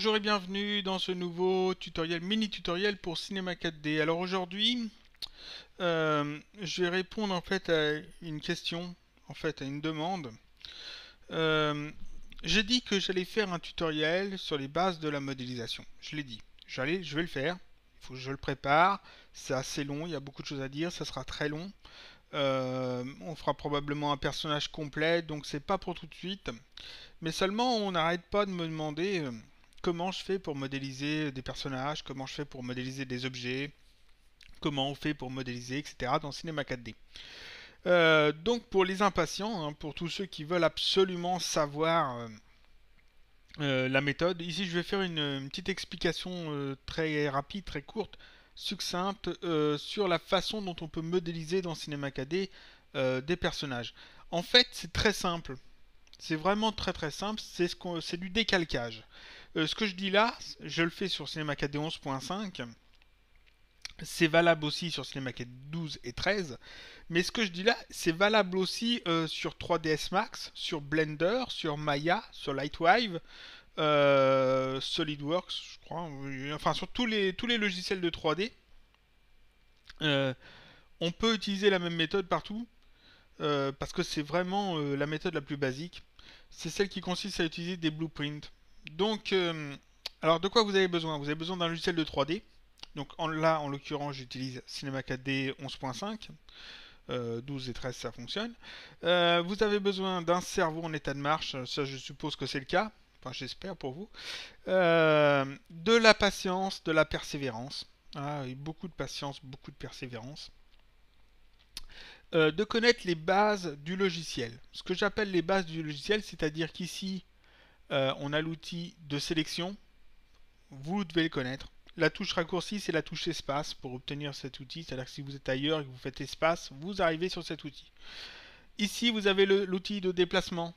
Bonjour et bienvenue dans ce nouveau tutoriel, mini tutoriel pour Cinema 4D. Alors aujourd'hui, euh, je vais répondre en fait à une question, en fait à une demande. Euh, j'ai dit que j'allais faire un tutoriel sur les bases de la modélisation. Je l'ai dit, j'allais, je vais le faire. Il faut que je le prépare. C'est assez long, il y a beaucoup de choses à dire, ça sera très long. Euh, on fera probablement un personnage complet, donc c'est pas pour tout de suite. Mais seulement, on n'arrête pas de me demander comment je fais pour modéliser des personnages, comment je fais pour modéliser des objets, comment on fait pour modéliser, etc. dans Cinema 4D. Euh, donc pour les impatients, hein, pour tous ceux qui veulent absolument savoir euh, euh, la méthode, ici je vais faire une, petite explication très rapide, très courte, succincte, sur la façon dont on peut modéliser dans Cinema 4D des personnages. En fait c'est très simple, c'est vraiment très très simple, c'est du décalcage. Euh, ce que je dis là, je le fais sur Cinema 4D 11.5. C'est valable aussi sur Cinema 4D 12 et 13. Mais ce que je dis là, c'est valable aussi euh, sur 3ds Max, sur Blender, sur Maya, sur Lightwave, euh, SolidWorks, je crois. Enfin, sur tous les, tous les logiciels de 3D. on peut utiliser la même méthode partout. parce que c'est vraiment la méthode la plus basique. C'est celle qui consiste à utiliser des blueprints. Donc, euh, alors de quoi vous avez besoin Vous avez besoin d'un logiciel de 3D. Donc là, en l'occurrence, j'utilise Cinema 4D 11.5. 12 et 13, ça fonctionne. Euh, vous avez besoin d'un cerveau en état de marche. Ça, je suppose que c'est le cas. Enfin, j'espère pour vous. Euh, de la patience, de la persévérance. Ah, oui, beaucoup de patience, beaucoup de persévérance. de connaître les bases du logiciel. Ce que j'appelle les bases du logiciel, c'est-à-dire qu'ici, euh, on a l'outil de sélection. Vous devez le connaître. La touche raccourci, c'est la touche espace pour obtenir cet outil. C'est-à-dire que si vous êtes ailleurs et que vous faites espace, vous arrivez sur cet outil. Ici, vous avez l'outil de déplacement.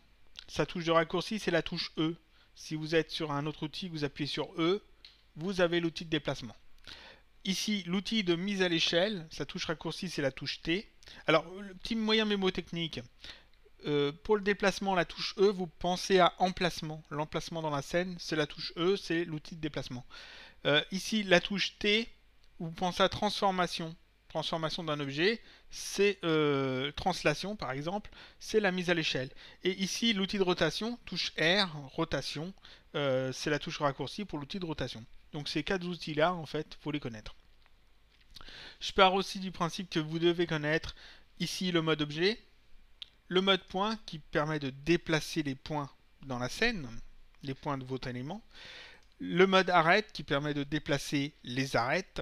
Sa touche de raccourci, c'est la touche E. Si vous êtes sur un autre outil, vous appuyez sur E, vous avez l'outil de déplacement. Ici, l'outil de mise à l'échelle, sa touche raccourci, c'est la touche T. Alors, le petit moyen mémotechnique, euh, pour le déplacement, la touche E, vous pensez à emplacement. L'emplacement dans la scène, c'est la touche E, c'est l'outil de déplacement. Euh, ici, la touche T, vous pensez à transformation. Transformation d'un objet, c'est euh, translation par exemple, c'est la mise à l'échelle. Et ici, l'outil de rotation, touche R, rotation, c'est la touche raccourci pour l'outil de rotation. Donc ces quatre outils-là, en fait, faut les connaître. Je pars aussi du principe que vous devez connaître ici le mode objet, le mode point qui permet de déplacer les points dans la scène, les points de votre élément. Le mode arrête qui permet de déplacer les arêtes.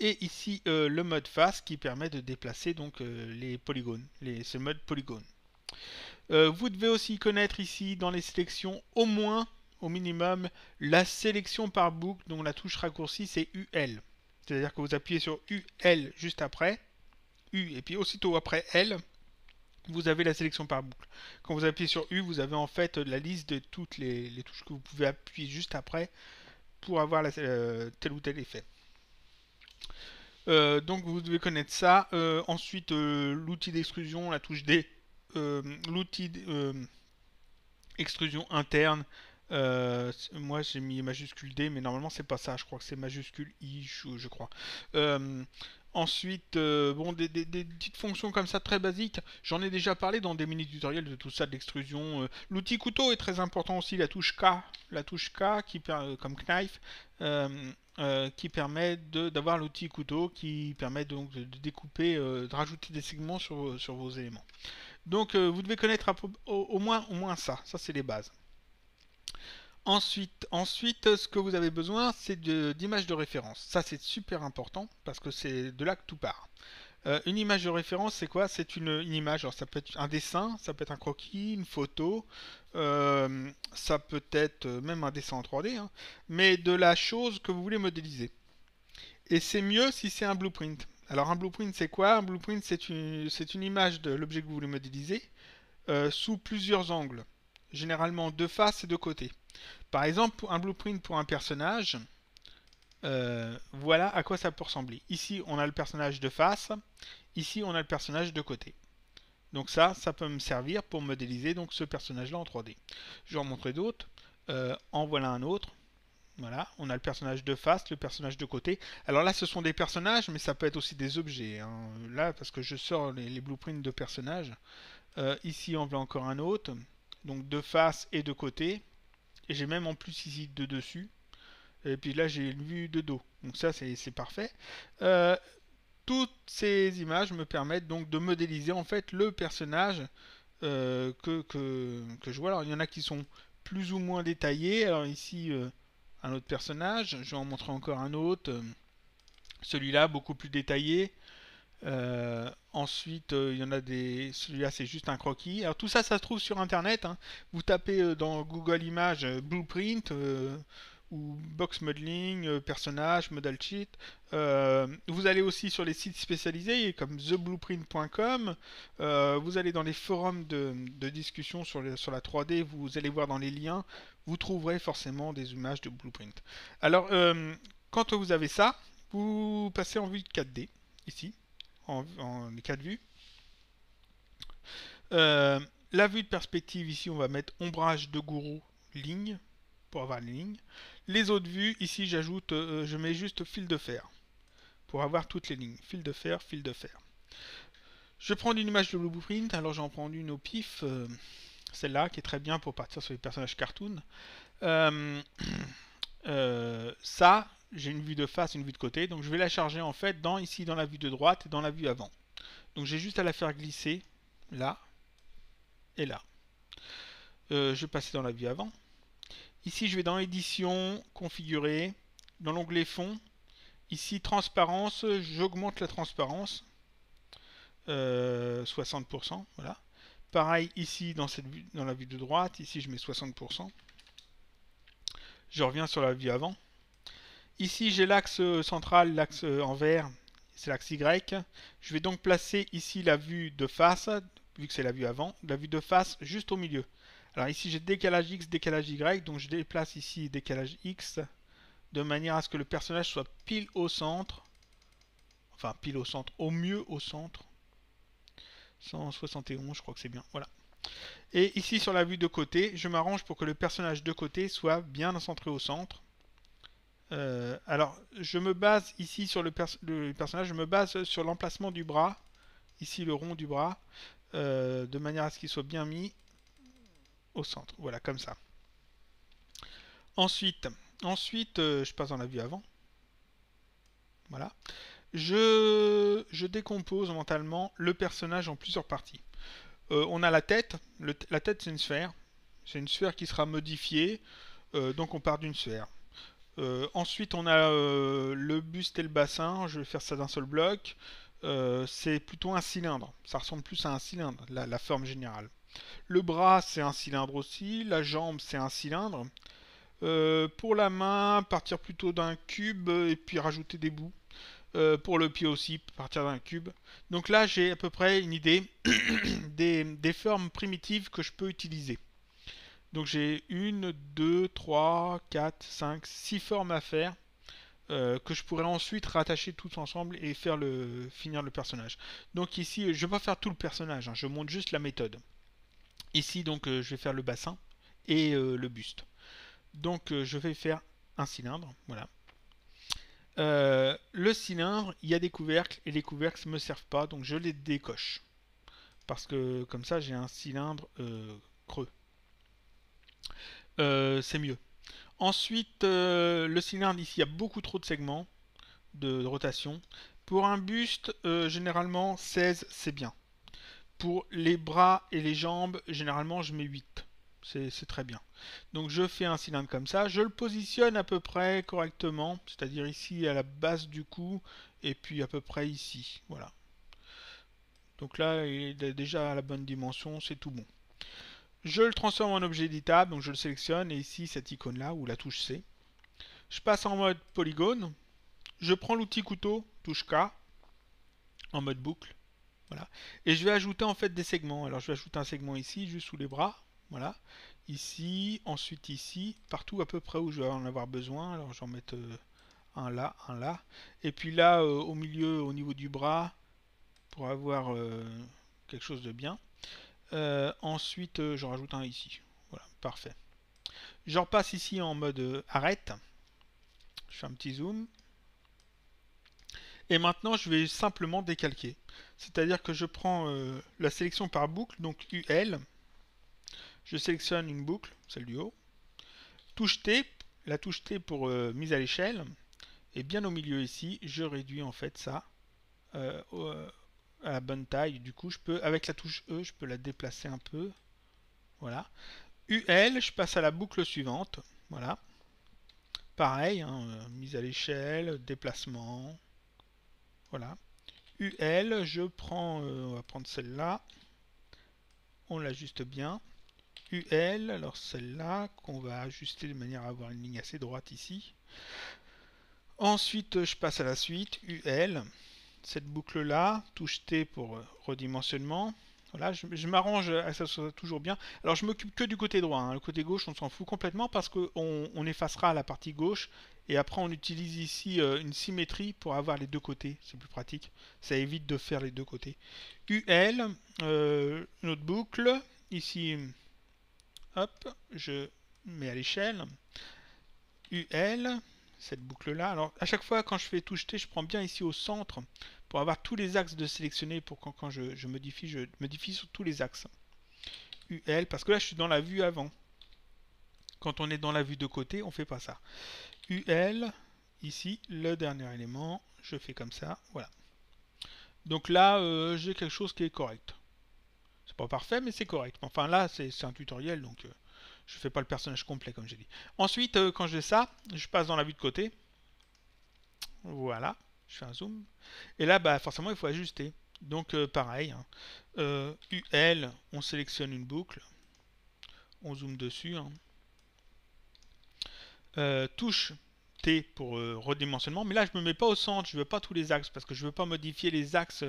Et ici euh, le mode face qui permet de déplacer donc euh, les polygones, les, ce mode polygone. Euh, vous devez aussi connaître ici dans les sélections au moins, au minimum, la sélection par boucle dont la touche raccourcie c'est UL. C'est-à-dire que vous appuyez sur UL juste après, U et puis aussitôt après L, vous avez la sélection par boucle. Quand vous appuyez sur U, vous avez en fait la liste de toutes les, touches que vous pouvez appuyer juste après pour avoir euh, tel ou tel effet. Euh, donc vous devez connaître ça. Euh, ensuite, l'outil d'extrusion, la touche D, l'outil extrusion interne. moi j'ai mis majuscule D, mais normalement c'est pas ça. Je crois que c'est majuscule I, je crois. Ensuite, euh, bon, des, petites fonctions comme ça très basiques. J'en ai déjà parlé dans des mini-tutoriels de tout ça, de l'extrusion. Euh. L'outil couteau est très important aussi, la touche K, la touche K qui euh, comme knife, qui permet d'avoir l'outil couteau, qui permet donc de, découper, de rajouter des segments sur, vos éléments. Donc vous devez connaître au, moins, au moins ça, ça c'est les bases. Ensuite, ensuite, ce que vous avez besoin, c'est d'images de, référence. Ça, c'est super important parce que c'est de là que tout part. Euh, une image de référence, c'est quoi C'est une, image. Alors, ça peut être un dessin, ça peut être un croquis, une photo, euh, ça peut être euh, même un dessin en 3D, hein. mais de la chose que vous voulez modéliser. Et c'est mieux si c'est un blueprint. Alors, un blueprint, c'est quoi Un blueprint, c'est une, image de l'objet que vous voulez modéliser sous plusieurs angles, généralement de face et de côté. Par exemple, un blueprint pour un personnage, euh, voilà à quoi ça peut ressembler. Ici, on a le personnage de face. Ici, on a le personnage de côté. Donc ça, ça peut me servir pour modéliser donc ce personnage-là en 3D. Je vais en montrer d'autres. Euh, en voilà un autre. Voilà, on a le personnage de face, le personnage de côté. Alors là, ce sont des personnages, mais ça peut être aussi des objets. Hein. Là, parce que je sors les, blueprints de personnages. Euh, ici, on voit encore un autre. Donc de face et de côté. Et j'ai même en plus ici de dessus. Et puis là, j'ai une vue de dos. Donc ça, c'est parfait. Euh, toutes ces images me permettent donc de modéliser en fait le personnage euh, que, que, que, je vois. Alors il y en a qui sont plus ou moins détaillés. Alors ici, euh, un autre personnage. Je vais en montrer encore un autre. Celui-là, beaucoup plus détaillé. Euh, ensuite, euh, il y en a des. Celui-là, c'est juste un croquis. Alors, tout ça, ça se trouve sur internet. Hein. Vous tapez euh, dans Google Images Blueprint ou Box Modeling, Personnage, Model Sheet. vous allez aussi sur les sites spécialisés comme TheBlueprint.com. vous allez dans les forums de, discussion sur, sur la 3D. Vous allez voir dans les liens. Vous trouverez forcément des images de Blueprint. Alors, quand vous avez ça, vous passez en vue 4D ici en, en 4 vues. Euh, la vue de perspective, ici, on va mettre ombrage de gourou, ligne, pour avoir les lignes. Les autres vues, ici, j'ajoute, euh, je mets juste fil de fer, pour avoir toutes les lignes. Fil de fer, fil de fer. Je prends une image de Blueprint, alors j'en prends une au pif, euh, celle-là, qui est très bien pour partir sur les personnages cartoon. Euh, ça, j'ai une vue de face, une vue de côté, donc je vais la charger en fait dans ici dans la vue de droite et dans la vue avant. Donc j'ai juste à la faire glisser là et là. Euh, je vais passer dans la vue avant. Ici je vais dans édition, configurer, dans l'onglet fond, ici transparence, j'augmente la transparence. 60%, euh, voilà. Pareil ici dans, cette vue, dans la vue de droite, ici je mets 60%. Je reviens sur la vue avant. Ici, j'ai l'axe euh, central, l'axe euh, en vert, c'est l'axe Y. Je vais donc placer ici la vue de face, vu que c'est la vue avant, la vue de face juste au milieu. Alors ici, j'ai décalage X, décalage Y, donc je déplace ici décalage X, de manière à ce que le personnage soit pile au centre. Enfin, pile au centre, au mieux au centre. 171, je crois que c'est bien. Voilà. Et ici sur la vue de côté, je m'arrange pour que le personnage de côté soit bien centré au centre. Euh, alors, je me base ici sur le, personnage, je me base sur l'emplacement du bras, ici le rond du bras, euh, de manière à ce qu'il soit bien mis au centre. Voilà, comme ça. Ensuite, ensuite euh, je passe dans la vue avant. Voilà. je décompose mentalement le personnage en plusieurs parties. Euh, on a la tête. la tête, c'est une sphère. C'est une sphère qui sera modifiée. Euh, donc on part d'une sphère. Euh, ensuite, on a le buste et le bassin. Je vais faire ça d'un seul bloc. c'est plutôt un cylindre. Ça ressemble plus à un cylindre, la forme générale. Le bras, c'est un cylindre aussi. La jambe, c'est un cylindre. pour la main, partir plutôt d'un cube et puis rajouter des bouts. Euh, pour le pied aussi, partir d'un cube. Donc là, j'ai à peu près une idée des, formes primitives que je peux utiliser. Donc j'ai une, deux, trois, quatre, cinq, six formes à faire. Euh, que je pourrais ensuite rattacher toutes ensemble et faire le finir le personnage. Donc ici, je ne vais pas faire tout le personnage, hein. je montre juste la méthode. Ici, donc, euh, je vais faire le bassin et le buste. Donc, je vais faire un cylindre, voilà. Euh, le cylindre, il y a des couvercles et les couvercles ne me servent pas, donc je les décoche. Parce que comme ça, j'ai un cylindre euh, creux. Euh, c'est mieux. Ensuite, le cylindre, ici, il y a beaucoup trop de segments de, de rotation. Pour un buste, généralement, 16, c'est bien. Pour les bras et les jambes, généralement, je mets 8. C'est très bien. Donc je fais un cylindre comme ça, je le positionne à peu près correctement, c'est-à-dire ici à la base du cou, et puis à peu près ici, voilà. Donc là, il est déjà à la bonne dimension, c'est tout bon. Je le transforme en objet éditable, donc je le sélectionne, et ici cette icône-là, ou la touche C. Je passe en mode polygone, je prends l'outil couteau, touche K, en mode boucle, voilà. Et je vais ajouter en fait des segments. Alors je vais ajouter un segment ici, juste sous les bras, voilà ici, ensuite ici, partout à peu près où je vais en avoir besoin. Alors j'en mets euh, un là, un là. Et puis là, euh, au milieu, au niveau du bras, pour avoir euh, quelque chose de bien. ensuite, j'en rajoute un ici. Voilà, parfait. Je repasse ici en mode arrête. Je fais un petit zoom. Et maintenant, je vais simplement décalquer. C'est-à-dire que je prends la sélection par boucle, donc UL, je sélectionne une boucle, celle du haut. Touche T, la touche T pour euh, mise à l'échelle. Et bien au milieu ici, je réduis en fait ça euh, euh, à la bonne taille. Du coup, je peux, avec la touche E, je peux la déplacer un peu. Voilà. UL, je passe à la boucle suivante. Voilà. Pareil, hein, mise à l'échelle, déplacement. Voilà. UL, je prends, on va prendre celle-là. On l'ajuste bien. UL, alors celle-là, qu'on va ajuster de manière à avoir une ligne assez droite ici. Ensuite, je passe à la suite, UL, cette boucle-là, touche T pour redimensionnement. Voilà, je, m'arrange à ça soit toujours bien. Alors je m'occupe que du côté droit, hein. le côté gauche on s'en fout complètement parce qu'on on effacera la partie gauche et après on utilise ici euh, une symétrie pour avoir les deux côtés, c'est plus pratique, ça évite de faire les deux côtés. UL, euh, notre boucle, ici je mets à l'échelle, UL, cette boucle-là. Alors, à chaque fois, quand je fais touche T, je prends bien ici au centre pour avoir tous les axes de sélectionner pour quand, je, modifie, je modifie sur tous les axes. UL, parce que là, je suis dans la vue avant. Quand on est dans la vue de côté, on fait pas ça. UL, ici, le dernier élément, je fais comme ça, voilà. Donc là, euh, j'ai quelque chose qui est correct. C'est pas parfait, mais c'est correct. Enfin, là, c'est un tutoriel, donc je euh, je fais pas le personnage complet, comme j'ai dit. Ensuite, euh, quand je ça, je passe dans la vue de côté. Voilà, je fais un zoom. Et là, bah, forcément, il faut ajuster. Donc, euh, pareil, hein. UL, on sélectionne une boucle. On zoome dessus. Hein. touche T pour redimensionnement. Mais là, je me mets pas au centre, je veux pas tous les axes, parce que je veux pas modifier les axes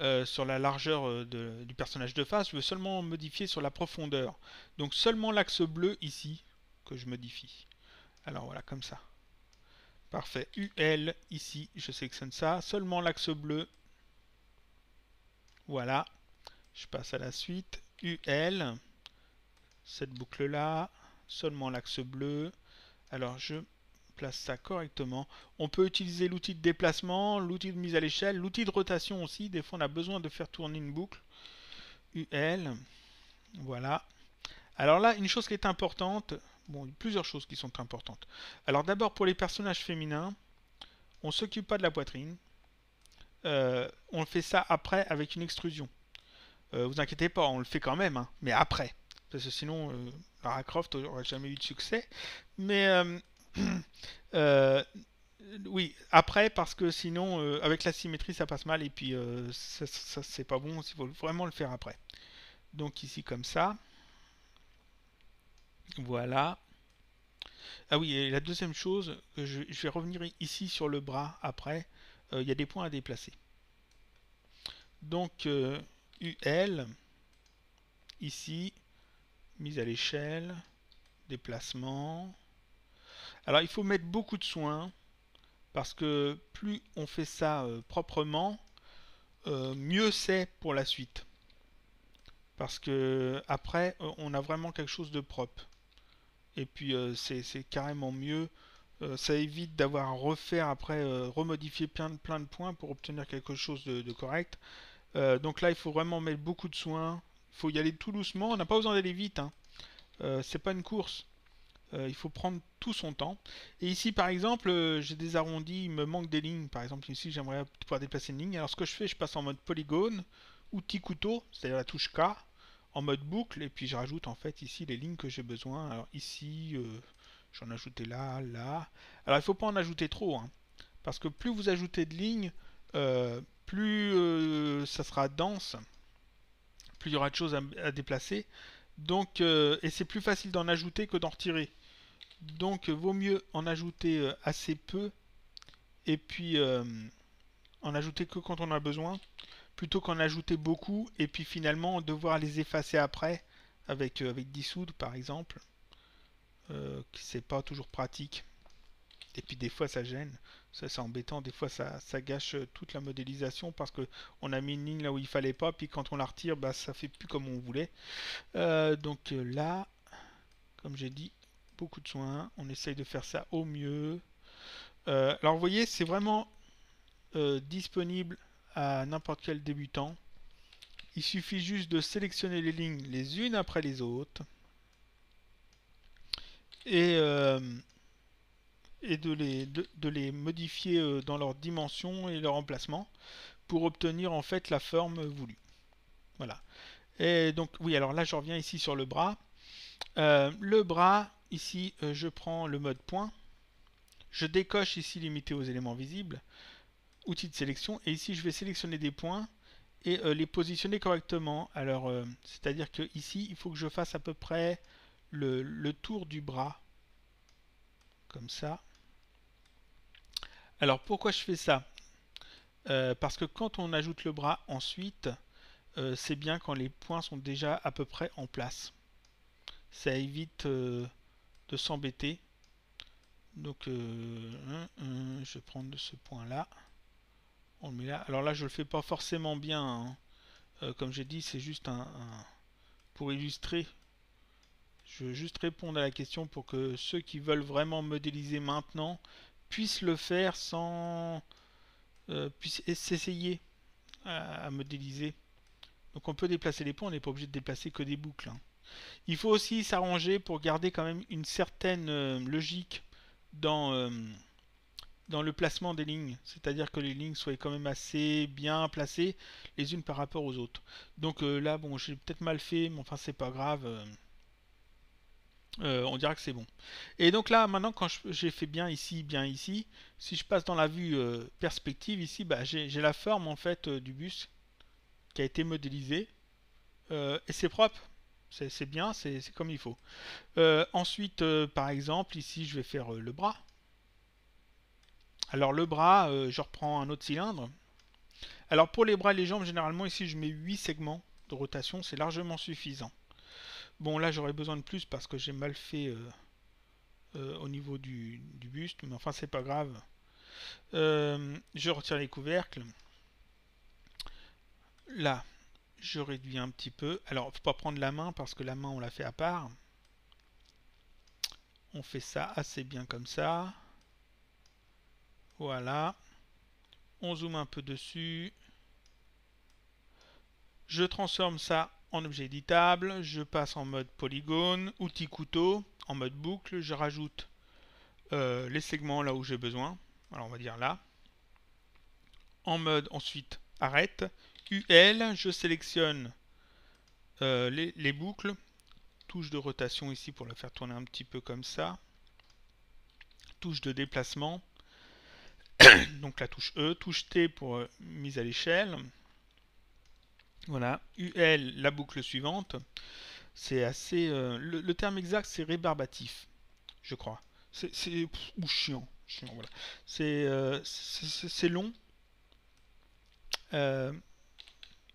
euh, sur la largeur euh, du personnage de face, je veux seulement modifier sur la profondeur. Donc seulement l'axe bleu ici que je modifie. Alors voilà, comme ça. Parfait. UL ici, je sélectionne ça. Seulement l'axe bleu. Voilà. Je passe à la suite. UL. Cette boucle là. Seulement l'axe bleu. Alors je place ça correctement. On peut utiliser l'outil de déplacement, l'outil de mise à l'échelle, l'outil de rotation aussi. Des fois, on a besoin de faire tourner une boucle. UL. Voilà. Alors là, une chose qui est importante, bon, plusieurs choses qui sont importantes. Alors d'abord, pour les personnages féminins, on s'occupe pas de la poitrine. Euh, on fait ça après avec une extrusion. Euh, vous inquiétez pas, on le fait quand même, hein, mais après. Parce que sinon, euh, Lara jamais eu de succès. Mais euh, Euh, oui, après, parce que sinon, euh, avec la symétrie, ça passe mal, et puis euh, ça, c'est pas bon, il faut vraiment le faire après. Donc ici, comme ça. Voilà. Ah oui, et la deuxième chose, je, vais revenir ici sur le bras après, il y a des points à déplacer. Donc, UL, ici, mise à l'échelle, déplacement, alors il faut mettre beaucoup de soin parce que plus on fait ça euh, proprement, euh, mieux c'est pour la suite. Parce que après, euh, on a vraiment quelque chose de propre. Et puis c'est carrément mieux. ça évite d'avoir à refaire après, remodifier plein de, plein de points pour obtenir quelque chose de, correct. donc là, il faut vraiment mettre beaucoup de soin. Il faut y aller tout doucement. On n'a pas besoin d'aller vite. Hein. c'est pas une course. Euh, il faut prendre tout son temps. Et ici, par exemple, euh, j'ai des arrondis, il me manque des lignes. Par exemple, ici, j'aimerais pouvoir déplacer une ligne. Alors, ce que je fais, je passe en mode polygone, outil couteau, c'est-à-dire la touche K, en mode boucle, et puis je rajoute en fait ici les lignes que j'ai besoin. Alors ici, euh, j'en ajoutais là, là. Alors, il ne faut pas en ajouter trop, hein. parce que plus vous ajoutez de lignes, plus ça sera dense, plus il y aura de choses à, déplacer. Donc, et c'est plus facile d'en ajouter que d'en retirer. Donc vaut mieux en ajouter euh, assez peu et puis euh, en ajouter que quand on a besoin plutôt qu'en ajouter beaucoup et puis finalement devoir les effacer après avec, euh, avec dissoudre par exemple euh, c'est pas toujours pratique et puis des fois ça gêne ça c'est embêtant des fois ça, gâche toute la modélisation parce que on a mis une ligne là où il fallait pas puis quand on la retire bah ça fait plus comme on voulait donc là comme j'ai dit beaucoup de soins, On essaye de faire ça au mieux. Euh, alors vous voyez, c'est vraiment euh, disponible à n'importe quel débutant. Il suffit juste de sélectionner les lignes les unes après les autres et, euh, et de, les, de, les modifier dans leur dimension et leur emplacement pour obtenir en fait la forme voulue. Voilà. Et donc oui, alors là je reviens ici sur le bras. le bras, ici euh, je prends le mode point, je décoche ici limité aux éléments visibles, outil de sélection, et ici je vais sélectionner des points et euh, les positionner correctement. Alors, euh, c'est-à-dire que ici, il faut que je fasse à peu près le, tour du bras, comme ça. Alors, pourquoi je fais ça Parce que quand on ajoute le bras ensuite, c'est bien quand les points sont déjà à peu près en place. Ça évite s'embêter. Donc, euh, je prends de ce point-là. On le met là. Alors là, je le fais pas forcément bien. Hein. Euh, comme j'ai dit, c'est juste un, Pour illustrer, je veux juste répondre à la question pour que ceux qui veulent vraiment modéliser maintenant puissent le faire sans... Euh, puissent s'essayer à, modéliser. Donc on peut déplacer les points, on n'est pas obligé de déplacer que des boucles. Hein. Il faut aussi s'arranger pour garder quand même une certaine euh, logique dans, euh, dans le placement des lignes, c'est-à-dire que les lignes soient quand même assez bien placées les unes par rapport aux autres. Donc euh, là, bon, j'ai peut-être mal fait, mais enfin, c'est pas grave. on dira que c'est bon. Et donc là, maintenant, quand j'ai fait bien ici, bien ici, si je passe dans la vue perspective ici, bah, j'ai la forme en fait du bus qui a été modélisé et c'est propre. C'est bien, c'est comme il faut. Euh, ensuite, euh, par exemple, ici, je vais faire euh, le bras. Alors le bras, je reprends un autre cylindre. Alors pour les bras et les jambes, généralement, ici, je mets 8 segments de rotation. C'est largement suffisant. Bon, là, j'aurais besoin de plus parce que j'ai mal fait au niveau du, du, buste. Mais enfin, c'est pas grave. je retire les couvercles. Là, je réduis un petit peu. Alors, faut pas prendre la main parce que la main, on l'a fait à part. On fait ça assez bien comme ça. Voilà. On zoome un peu dessus. Je transforme ça en objet éditable. Je passe en mode polygone, outil couteau, en mode boucle. Je rajoute euh, les segments là où j'ai besoin. Alors, on va dire là. En mode ensuite arrête. UL, je sélectionne euh, les, boucles, touche de rotation ici pour la faire tourner un petit peu comme ça, touche de déplacement, donc la touche E, touche T pour euh, mise à l'échelle, voilà, UL, la boucle suivante, c'est assez... Euh, le, terme exact c'est rébarbatif, je crois, c'est... ou chiant, c'est long,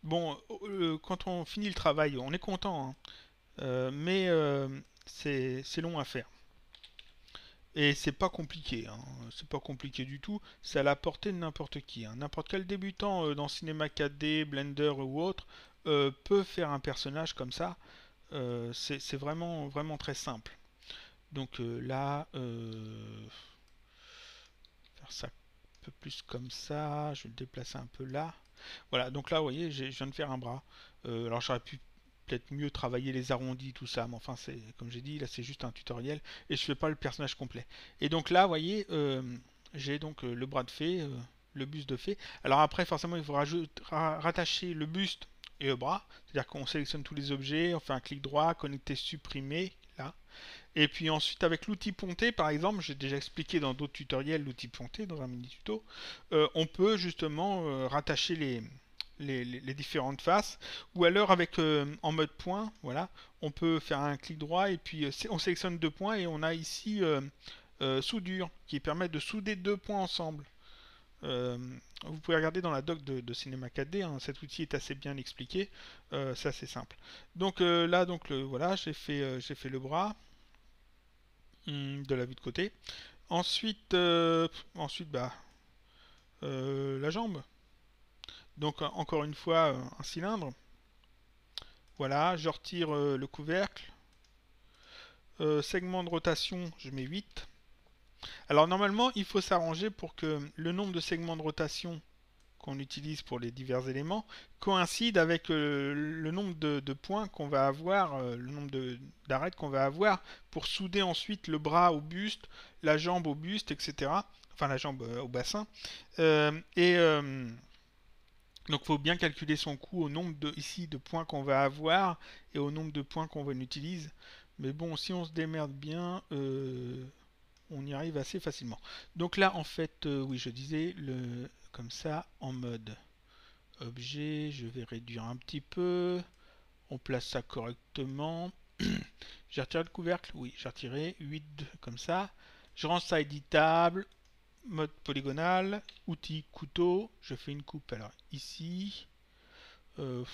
bon, euh, euh, quand on finit le travail, on est content, hein. euh, mais c'est long à faire. Et c'est pas compliqué, hein. c'est pas compliqué du tout, c'est à la portée de n'importe qui. Hein. N'importe quel débutant dans Cinema 4D, Blender ou autre peut faire un personnage comme ça. c'est vraiment, vraiment très simple. Donc là, faire ça un peu plus comme ça, je vais le déplacer un peu là. Voilà, donc là, vous voyez, je viens de faire un bras. Euh, alors j'aurais pu peut-être mieux travailler les arrondis, tout ça, mais enfin, c'est comme j'ai dit, là c'est juste un tutoriel, et je fais pas le personnage complet. Et donc là, vous voyez, euh, j'ai donc euh, le bras de fée, le buste de fée. Alors après, forcément, il faut rattacher le buste et le bras, c'est-à-dire qu'on sélectionne tous les objets, on fait un clic droit, connecter, supprimer, là. Et puis ensuite, avec l'outil ponté, par exemple, j'ai déjà expliqué dans d'autres tutoriels l'outil ponté, dans un mini tuto, euh, on peut justement euh, rattacher les, les, différentes faces. Ou alors, avec euh, en mode point, voilà, on peut faire un clic droit et puis on sélectionne deux points et on a ici soudure qui permet de souder deux points ensemble. vous pouvez regarder dans la doc de, de Cinema 4D, hein, cet outil est assez bien expliqué, ça c'est assez simple. Donc là, donc voilà, j'ai fait, j'ai fait le bras, Hmm, de la vue de côté. Ensuite, euh, ensuite bah, euh, la jambe. Donc euh, encore une fois, un cylindre. Voilà, je retire le couvercle. segment de rotation, je mets 8. Alors normalement, il faut s'arranger pour que le nombre de segments de rotation qu'on utilise pour les divers éléments coïncide avec euh, le nombre de, points qu'on va avoir, euh, le nombre d'arêtes qu'on va avoir pour souder ensuite le bras au buste, la jambe au buste, etc. Enfin la jambe euh, au bassin. et donc faut bien calculer son coût au nombre de, ici de points qu'on va avoir et au nombre de points qu'on utilise. Mais bon, si on se démerde bien, on y arrive assez facilement. Donc là, en fait, oui, je disais, le, ça en mode objet. Je vais réduire un petit peu. On place ça correctement. j'ai retiré le couvercle Oui, j'ai retiré 8 comme ça. Je rends ça éditable. Mode polygonal. Outil couteau. Je fais une coupe. Alors ici, euh,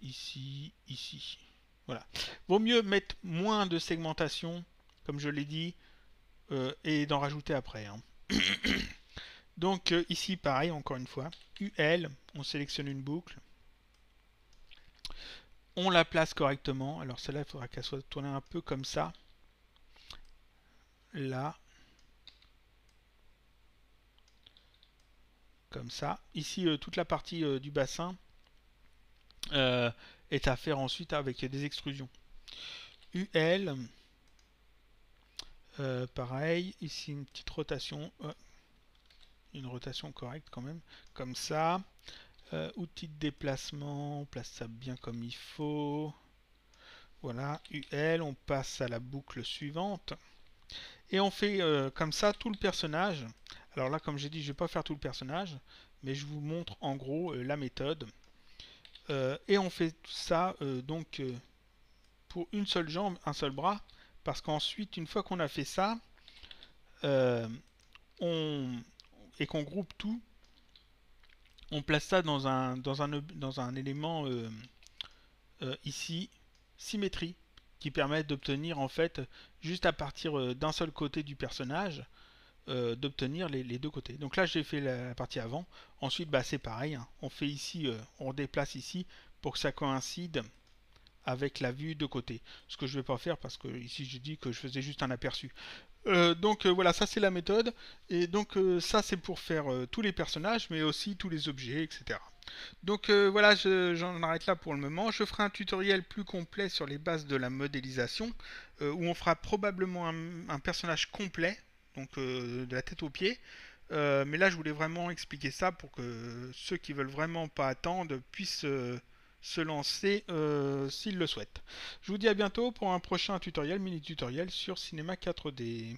ici, ici. Voilà. Vaut mieux mettre moins de segmentation, comme je l'ai dit, euh, et d'en rajouter après. Hein. Donc euh, ici, pareil, encore une fois, UL, on sélectionne une boucle, on la place correctement. Alors celle-là, il faudra qu'elle soit tournée un peu comme ça. Là. Comme ça. Ici, euh, toute la partie euh, du bassin est à faire ensuite avec des extrusions. UL, pareil, ici une petite rotation une rotation correcte quand même, comme ça. Euh, outil de déplacement, on place ça bien comme il faut. Voilà, UL, on passe à la boucle suivante. Et on fait euh, comme ça tout le personnage. Alors là, comme j'ai dit, je ne vais pas faire tout le personnage, mais je vous montre en gros euh, la méthode. et on fait tout ça donc pour une seule jambe, un seul bras, parce qu'ensuite, une fois qu'on a fait ça, on, et qu'on groupe tout, on place ça dans un, dans un, dans un élément euh, euh, ici, symétrie, qui permet d'obtenir en fait, juste à partir euh, d'un seul côté du personnage, d'obtenir les, deux côtés. Donc là j'ai fait la partie avant, ensuite bah, c'est pareil, hein. on fait ici, on déplace ici pour que ça coïncide avec la vue de côté. Ce que je ne vais pas faire parce que ici je dis que je faisais juste un aperçu. Euh, donc euh, voilà, ça c'est la méthode. Et donc euh, ça c'est pour faire tous les personnages, mais aussi tous les objets, etc. Donc voilà, j'en arrête là pour le moment. Je ferai un tutoriel plus complet sur les bases de la modélisation, où on fera probablement un, personnage complet, donc de la tête aux pieds. mais là je voulais vraiment expliquer ça pour que ceux qui veulent vraiment pas attendre puissent se lancer euh, s'il le souhaite Je vous dis à bientôt pour un prochain tutoriel, mini tutoriel sur Cinéma 4D.